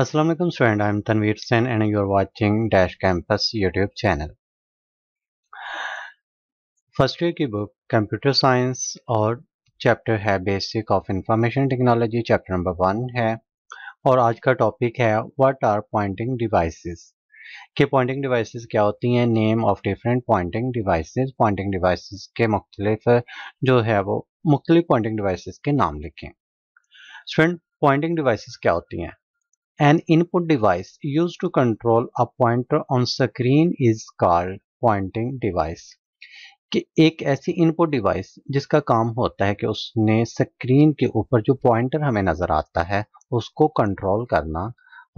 Assalamualaikum student, I am Tanveer Sen and you are watching Dash Campus YouTube channel. First year की book Computer Science और chapter है Basic of Information Technology chapter number one है और आज का topic है What are pointing devices? कि pointing devices क्या होती हैं Name of different pointing devices. Pointing devices के मुख्तलिफ जो है वो मुख्तलिफ pointing devices के नाम लिखें स्टूडेंट pointing devices क्या होती हैं An input device used to control a pointer on screen is called pointing device. कि एक ऐसी इनपुट डिवाइस जिसका काम होता है कि उसने स्क्रीन के ऊपर जो पॉइंटर हमें नज़र आता है उसको कंट्रोल करना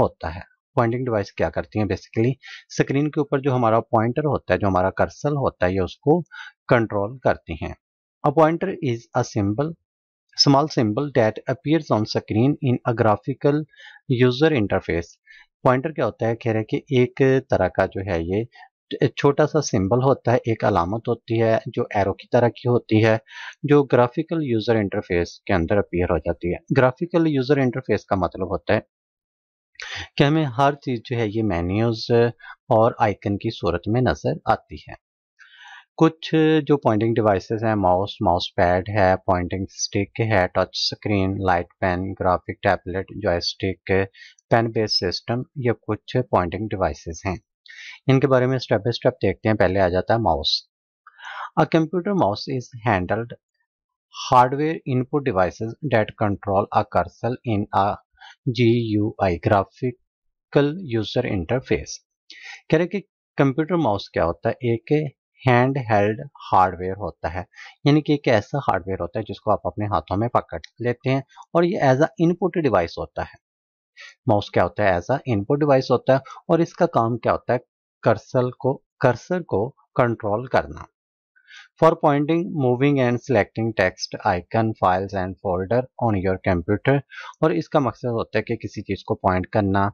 होता है पॉइंटिंग डिवाइस क्या करती है बेसिकली स्क्रीन के ऊपर जो हमारा पॉइंटर होता है जो हमारा कर्सल होता है ये उसको कंट्रोल करती हैं a pointer is a symbol small symbol that appears on screen in a graphical user interface pointer क्या होता है कह रहे हैं कि एक तरह का जो है ये छोटा सा सिंबल होता है एक अलामत होती है जो एरो की तरह की होती है जो ग्राफिकल यूज़र इंटरफेस के अंदर अपीयर हो जाती है ग्राफिकल यूज़र इंटरफेस का मतलब होता है कि हमें हर चीज़ जो है ये मेन्यूज़ और आइकन की सूरत में नज़र आती है कुछ जो पॉइंटिंग डिवाइसेस हैं माउस माउस पैड है पॉइंटिंग स्टिक है touch screen light pen graphic tablet joystick pen based system ये कुछ पॉइंटिंग डिवाइसेस हैं इनके बारे में स्टेप बाई स्टेप देखते हैं पहले आ जाता है mouse a computer mouse is handheld hardware input device that control a cursor in a G U I graphical user interface कह रहे कि कंप्यूटर माउस क्या होता है एक हैंड हेल्ड हार्डवेयर होता है यानी कि एक ऐसा हार्डवेयर होता है जिसको आप अपने हाथों में पकड़ लेते हैं और ये एज अ इनपुट डिवाइस होता है माउस क्या होता है एज अ इनपुट डिवाइस होता है और इसका काम क्या होता है कर्सल को कर्सर को कंट्रोल करना for pointing moving and selecting text icon files and folder on your computer और इसका मकसद होता है कि किसी चीज़ को पॉइंट करना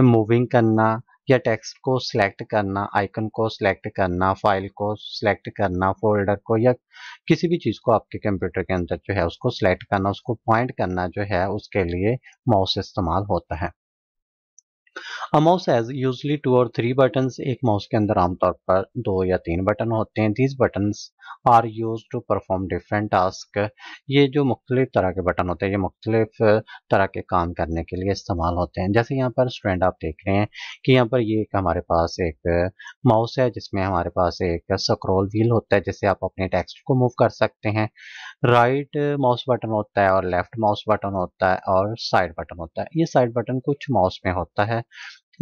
मूविंग करना या टेक्स्ट को सिलेक्ट करना आइकन को सिलेक्ट करना फाइल को सिलेक्ट करना फोल्डर को या किसी भी चीज़ को आपके कंप्यूटर के अंदर जो है उसको सिलेक्ट करना उसको पॉइंट करना जो है उसके लिए माउस इस्तेमाल होता है a mouse has usually two और थ्री बटन एक माउस के अंदर आमतौर पर दो या तीन बटन होते हैं these button are used to perform different task ये जो मुख्तलिफ तरह के बटन होते हैं ये मुख्तलिफ तरह के काम करने के लिए इस्तेमाल होते हैं जैसे यहाँ पर स्टूडेंट आप देख रहे हैं कि यहाँ पर ये एक हमारे पास एक माउस है जिसमें हमारे पास एक स्क्रोल व्हील होता है जिससे आप अपने टेक्स्ट को मूव कर सकते हैं राइट माउस बटन होता है और लेफ्ट माउस बटन होता है और साइड बटन होता है ये साइड बटन कुछ माउस में होता है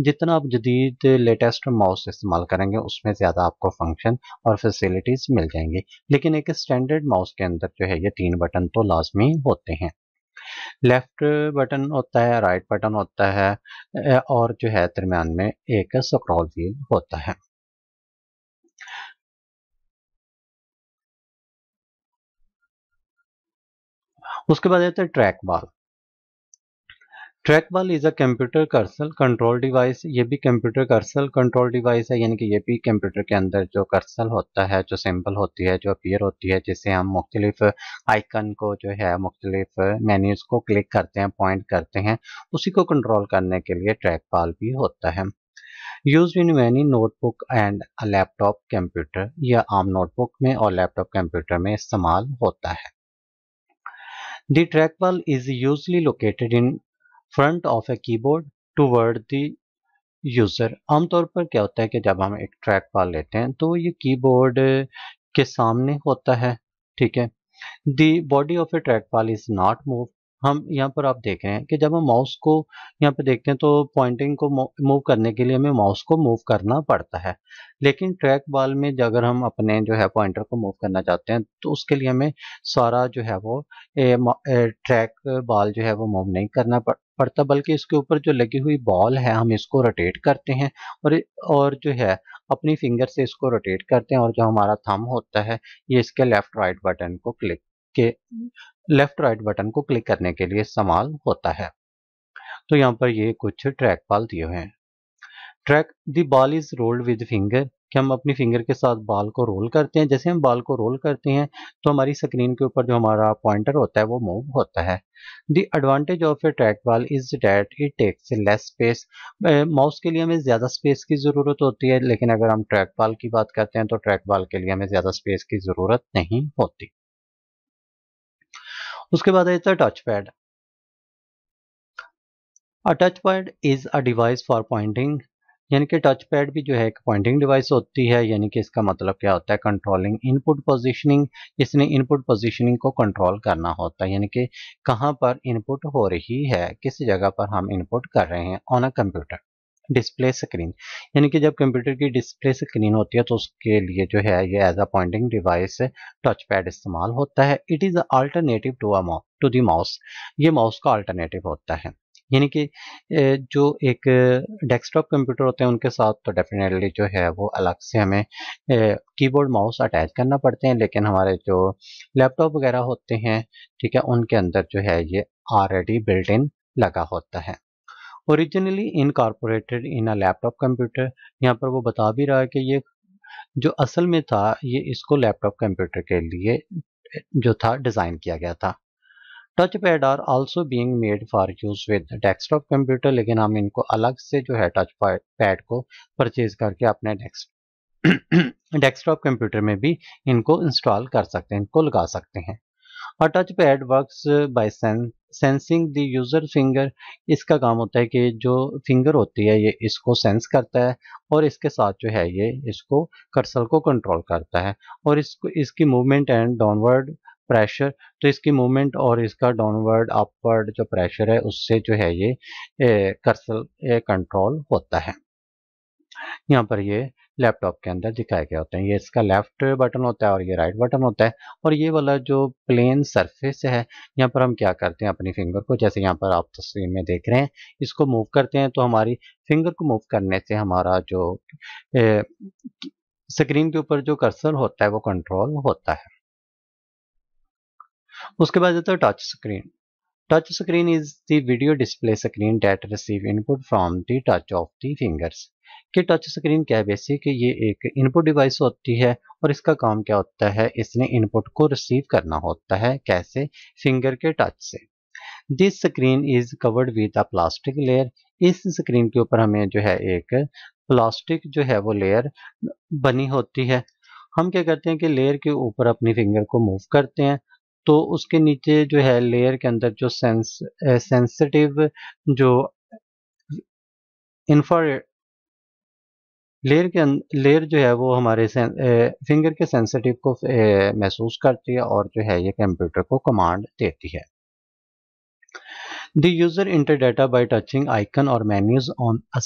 जितना आप जदीद लेटेस्ट माउस इस्तेमाल करेंगे उसमें ज़्यादा आपको फंक्शन और फैसिलिटीज़ मिल जाएंगी लेकिन एक स्टैंडर्ड माउस के अंदर जो है ये तीन बटन तो लाजमी होते हैं लेफ्ट बटन होता है राइट बटन होता है और जो है दरम्यान में एक स्क्रॉल व्हील होता है उसके बाद आता है track bar track ball is a computer cursor control device ये भी कंप्यूटर कर्सल कंट्रोल डिवाइस है यानी कि ये भी कंप्यूटर के अंदर जो कर्सल होता है जो सिंबल होती है जो अपीयर होती है जिससे हम मुख्तलिफ आइकन को जो है मुख्तलिफ मेन्यूज़ को क्लिक करते हैं पॉइंट करते हैं उसी को कंट्रोल करने के लिए ट्रैक बॉल भी होता है use in many notebook and laptop computer यह आम नोटबुक में और लैपटॉप कंप्यूटर में इस्तेमाल होता है The trackball is usually located in front of a keyboard toward the user आमतौर पर क्या होता है कि जब हम एक ट्रैक पा लेते हैं तो ये कीबोर्ड के सामने होता है ठीक है the body of a trackball is not move हम यहाँ पर आप देख रहे हैं कि जब हम माउस को यहाँ पर देखते हैं तो पॉइंटिंग को मूव करने के लिए हमें माउस को मूव करना पड़ता है लेकिन ट्रैक बॉल में अगर हम अपने जो है पॉइंटर को मूव करना चाहते हैं तो उसके लिए हमें सारा जो है वो ए, ए, ट्रैक बॉल जो है वो मूव नहीं करना पड़ पड़ता बल्कि इसके ऊपर जो लगी हुई बॉल है हम इसको रोटेट करते हैं और और जो है अपनी फिंगर से इसको रोटेट करते हैं और जो हमारा थम होता है ये इसके लेफ्ट राइट बटन को क्लिक के लेफ्ट राइट बटन को क्लिक करने के लिए इस्तेमाल होता है तो यहाँ पर ये कुछ ट्रैक बॉल दिए हुए हैं track the ball is rolled with finger कि हम अपनी फिंगर के साथ बाल को रोल करते हैं जैसे हम बाल को रोल करते हैं तो हमारी स्क्रीन के ऊपर जो हमारा पॉइंटर होता है वो मूव होता है the advantage of a trackball is that it takes less space mouse के लिए हमें ज़्यादा स्पेस की ज़रूरत होती है लेकिन अगर हम ट्रैक बाल की बात करते हैं तो ट्रैक बाल के लिए हमें ज़्यादा स्पेस की ज़रूरत नहीं होती उसके बाद आता है touchpad a touchpad is a device for pointing यानी कि टच पैड भी जो है एक पॉइंटिंग डिवाइस होती है यानी कि इसका मतलब क्या होता है कंट्रोलिंग इनपुट पोजीशनिंग इसने इनपुट पोजीशनिंग को कंट्रोल करना होता है यानी कि कहाँ पर इनपुट हो रही है किस जगह पर हम इनपुट कर रहे हैं on a computer display screen यानी कि जब कंप्यूटर की डिस्प्ले स्क्रीन होती है तो उसके लिए जो है ये as a pointing device touchpad इस्तेमाल होता है it is alternative to a to the mouse ये माउस का अल्टरनेटिव होता है यानी कि जो एक डेस्कटॉप कंप्यूटर होते हैं उनके साथ तो डेफिनेटली जो है वो अलग से हमें कीबोर्ड माउस अटैच करना पड़ते हैं लेकिन हमारे जो लैपटॉप वगैरह होते हैं ठीक है उनके अंदर जो है ये ऑलरेडी बिल्ट इन लगा होता है originally incorporated in a laptop computer यहाँ पर वो बता भी रहा है कि ये जो असल में था ये इसको लैपटॉप कंप्यूटर के लिए जो था डिज़ाइन किया गया था touchpad are also being made for use with desktop computer लेकिन हम इनको अलग से जो है टच पैड को परचेज करके अपने डेस्कटॉप कंप्यूटर में भी इनको इंस्टॉल कर सकते हैं इनको लगा सकते हैं और touchpad work by sensing the user finger इसका काम होता है कि जो फिंगर होती है ये इसको सेंस करता है और इसके साथ जो है ये इसको कर्सल को कंट्रोल करता है और इसको इसकी मूवमेंट एंड डाउनवर्ड प्रेशर तो इसकी मूवमेंट और इसका डाउनवर्ड अपवर्ड जो प्रेशर है उससे जो है ये कर्सल कंट्रोल होता है यहाँ पर ये लैपटॉप के अंदर दिखाया गया होता है ये इसका लेफ्ट बटन होता है और ये राइट बटन होता है और ये वाला जो प्लेन सरफेस है यहाँ पर हम क्या करते हैं अपनी फिंगर को जैसे यहाँ पर आप तस्वीर में देख रहे हैं इसको मूव करते हैं तो हमारी फिंगर को मूव करने से हमारा जो ए, स्क्रीन के ऊपर जो कर्सर होता है वो कंट्रोल होता है उसके बाद आता है touch screen touch screen is the video display screen that receive input from the touch of the fingers कि टच स्क्रीन क्या है बेसिक ये एक इनपुट डिवाइस होती है और इसका काम क्या होता है इसने इनपुट को रिसीव करना होता है कैसे फिंगर के टच से this screen is covered with a plastic layer इस स्क्रीन के ऊपर हमें जो है एक प्लास्टिक जो है वो लेयर बनी होती है हम क्या करते हैं कि लेयर के ऊपर अपनी फिंगर को मूव करते हैं तो उसके नीचे जो है लेयर के अंदर जो सेंस सेंसिटिव जो इन्फ्रारेड लेयर के लेयर अं, जो है वो हमारे फिंगर के सेंसिटिव को महसूस करती है और जो है ये कंप्यूटर को कमांड देती है the user enter data by touching icon और मैन्यूज ऑन a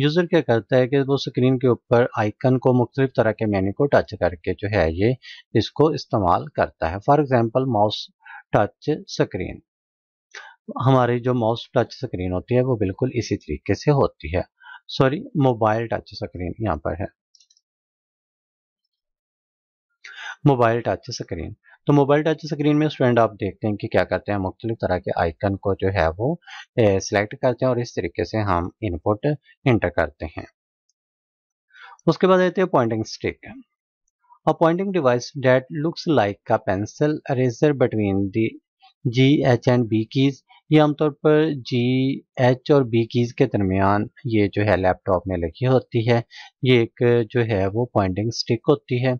यूज़र क्या करता है कि वो स्क्रीन के ऊपर आइकन को मुख्तलिफ तरह के मेन्यू को टच करके जो है ये इसको इस्तेमाल करता है for example mouse touch screen हमारी जो माउस टच स्क्रीन होती है वो बिल्कुल इसी तरीके से होती है सॉरी मोबाइल टच स्क्रीन यहाँ पर है मोबाइल टच स्क्रीन तो मोबाइल टच स्क्रीन में स्टूडेंट आप देखते हैं कि क्या करते हैं मुख्तलिफ तरह के आइकन को जो है वो सिलेक्ट करते हैं और इस तरीके से हम इनपुट इंटर करते हैं उसके बाद रहते हैं पॉइंटिंग स्टिक और pointing device that looks like का pencil eraser between the G H and B keys ये आमतौर पर जी एच और बी कीज़ के दरमियान ये जो है लैपटॉप में लगी होती है ये एक जो है वो पॉइंटिंग स्टिक होती है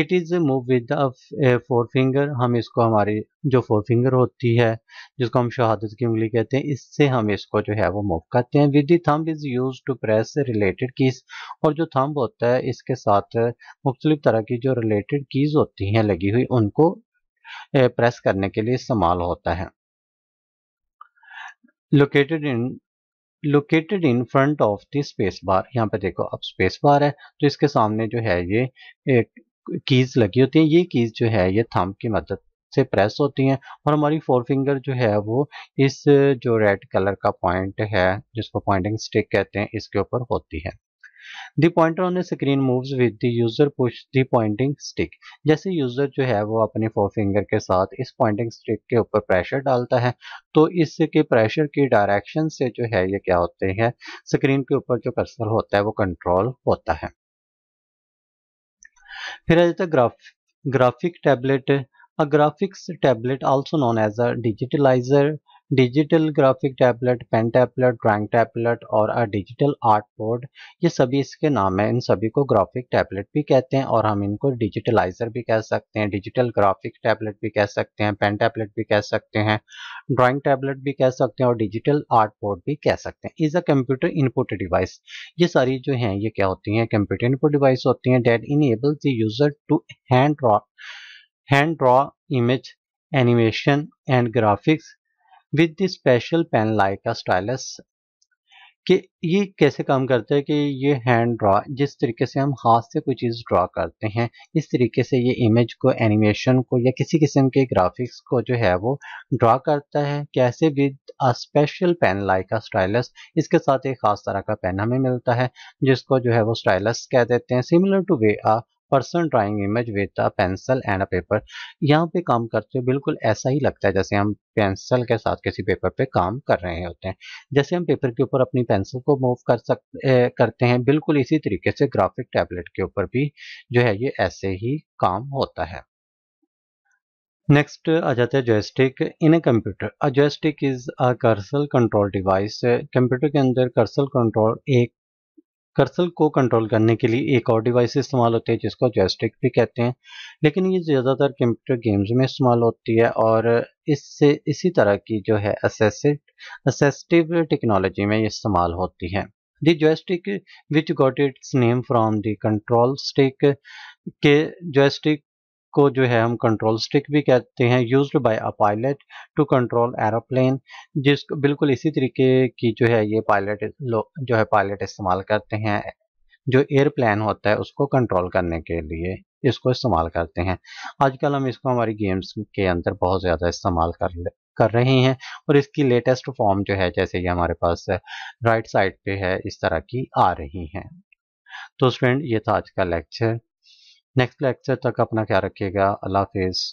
it is move with four finger हम इसको हमारी जो फोर फिंगर होती है जिसको हम शहादत की उंगली कहते हैं इससे हम इसको जो है वो मूव करते हैं with thumb is use to press related keys और जो थम्ब होता है इसके साथ मुख्तलिफ तरह की जो रिलेटेड कीज़ होती हैं लगी हुई उनको प्रेस uh, करने के लिए इस्तेमाल होता है located in located in front of the space bar यहाँ पे देखो अब स्पेस बार है तो इसके सामने जो है ये एक कीज लगी होती हैं ये कीज जो है ये थंब की मदद से प्रेस होती हैं और हमारी फोर फिंगर जो है वो इस जो रेड कलर का पॉइंट है जिसको पॉइंटिंग स्टिक कहते हैं इसके ऊपर होती है the pointer on screen moves with the user push the pointing stick जैसे यूजर जो है वो अपने फोर फिंगर के साथ इस पॉइंटिंग स्टिक के ऊपर प्रेशर डालता है तो इसके प्रेशर की डायरेक्शन से जो है ये क्या होते हैं स्क्रीन के ऊपर जो कर्सर होता है वो कंट्रोल होता है Here is the graph, graphic tablet. A graphics tablet also known as a digitalizer digital graphic tablet pen tablet drawing tablet और अ डिजिटल आर्ट बोर्ड ये सभी इसके नाम हैं इन सभी को ग्राफिक टैबलेट भी कहते हैं और हम इनको डिजिटलाइजर भी कह सकते हैं डिजिटल ग्राफिक टैबलेट भी कह सकते हैं पेन टैबलेट भी कह सकते हैं ड्राइंग टैबलेट भी कह सकते हैं और डिजिटल आर्ट बोर्ड भी कह सकते हैं is a computer input device ये सारी जो हैं ये क्या होती हैं कंप्यूटर इनपुट डिवाइस होती हैं that enable the user to hand draw hand draw image animation and graphics with the special pen like a stylus कि ये कैसे काम करता है कि ये हैंड ड्रा जिस तरीके से हम हाथ से कोई चीज़ ड्रा करते हैं इस तरीके से ये इमेज को एनिमेशन को या किसी किस्म के ग्राफिक्स को जो है वो ड्रा करता है कैसे with a special pen like a stylus इसके साथ एक खास तरह का पेन हमें मिलता है जिसको जो है वो स्टाइलस कह देते हैं similar to way a person drawing image with a pencil and a paper यहाँ पे काम करते हुए बिल्कुल ऐसा ही लगता है जैसे हम पेंसिल के साथ किसी पेपर पे काम कर रहे होते हैं जैसे हम पेपर के ऊपर अपनी पेंसिल को मूव कर सकते करते हैं बिल्कुल इसी तरीके से ग्राफिक टैबलेट के ऊपर भी जो है ये ऐसे ही काम होता है नेक्स्ट आ जाते हैं joystick in a computer a joystick is a cursor control device computer के अंदर कर्सल कंट्रोल एक कर्सल को कंट्रोल करने के लिए एक और डिवाइस इस्तेमाल होती है जिसको जॉयस्टिक भी कहते हैं लेकिन ये ज़्यादातर कंप्यूटर गेम्स में इस्तेमाल होती है और इससे इसी तरह की जो है असेसिव टेक्नोलॉजी में इस्तेमाल होती है the joystick which got its name from the control stick के जॉयस्टिक इसको जो है हम कंट्रोल स्टिक भी कहते हैं use by a pilot to control aeroplane जिस बिल्कुल इसी तरीके की जो है ये पायलट जो है पायलट इस्तेमाल करते हैं जो एयरप्लेन होता है उसको कंट्रोल करने के लिए इसको इस्तेमाल करते हैं आजकल हम इसको हमारी गेम्स के अंदर बहुत ज़्यादा इस्तेमाल कर कर रहे हैं और इसकी लेटेस्ट फॉर्म जो है जैसे ये हमारे पास राइट साइड पे है इस तरह की आ रही हैं तो स्टूडेंट ये था आज का लेक्चर नेक्स्ट लेक्चर तक अपना क्या रखिएगा अल्लाह हाफिज़